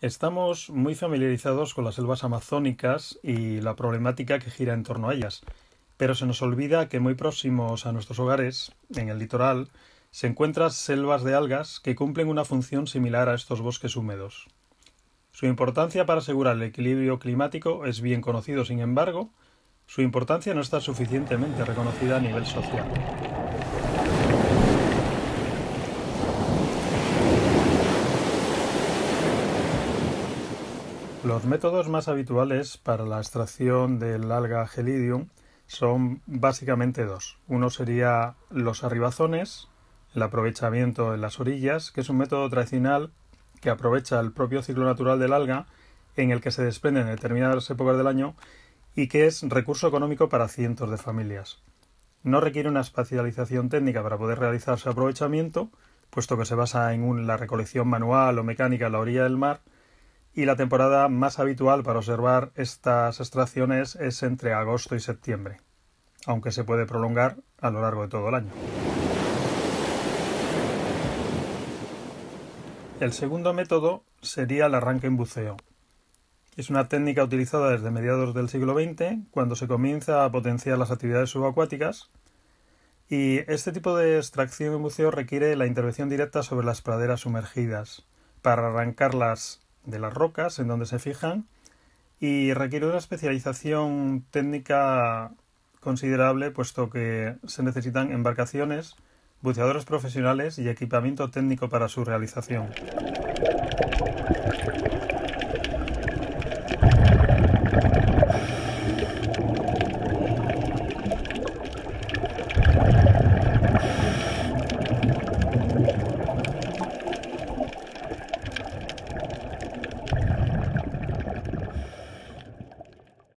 Estamos muy familiarizados con las selvas amazónicas y la problemática que gira en torno a ellas, pero se nos olvida que muy próximos a nuestros hogares, en el litoral, se encuentran selvas de algas que cumplen una función similar a estos bosques húmedos. Su importancia para asegurar el equilibrio climático es bien conocido, sin embargo, su importancia no está suficientemente reconocida a nivel social. Los métodos más habituales para la extracción del alga gelidium son básicamente dos. Uno sería los arribazones, el aprovechamiento en las orillas, que es un método tradicional que aprovecha el propio ciclo natural del alga en el que se desprenden en determinadas épocas del año y que es recurso económico para cientos de familias. No requiere una especialización técnica para poder realizar su aprovechamiento, puesto que se basa en la recolección manual o mecánica a la orilla del mar, y la temporada más habitual para observar estas extracciones es entre agosto y septiembre, aunque se puede prolongar a lo largo de todo el año. El segundo método sería el arranque en buceo. Es una técnica utilizada desde mediados del siglo XX, cuando se comienza a potenciar las actividades subacuáticas, y este tipo de extracción en buceo requiere la intervención directa sobre las praderas sumergidas, para arrancarlas de las rocas en donde se fijan y requiere una especialización técnica considerable puesto que se necesitan embarcaciones, buceadores profesionales y equipamiento técnico para su realización.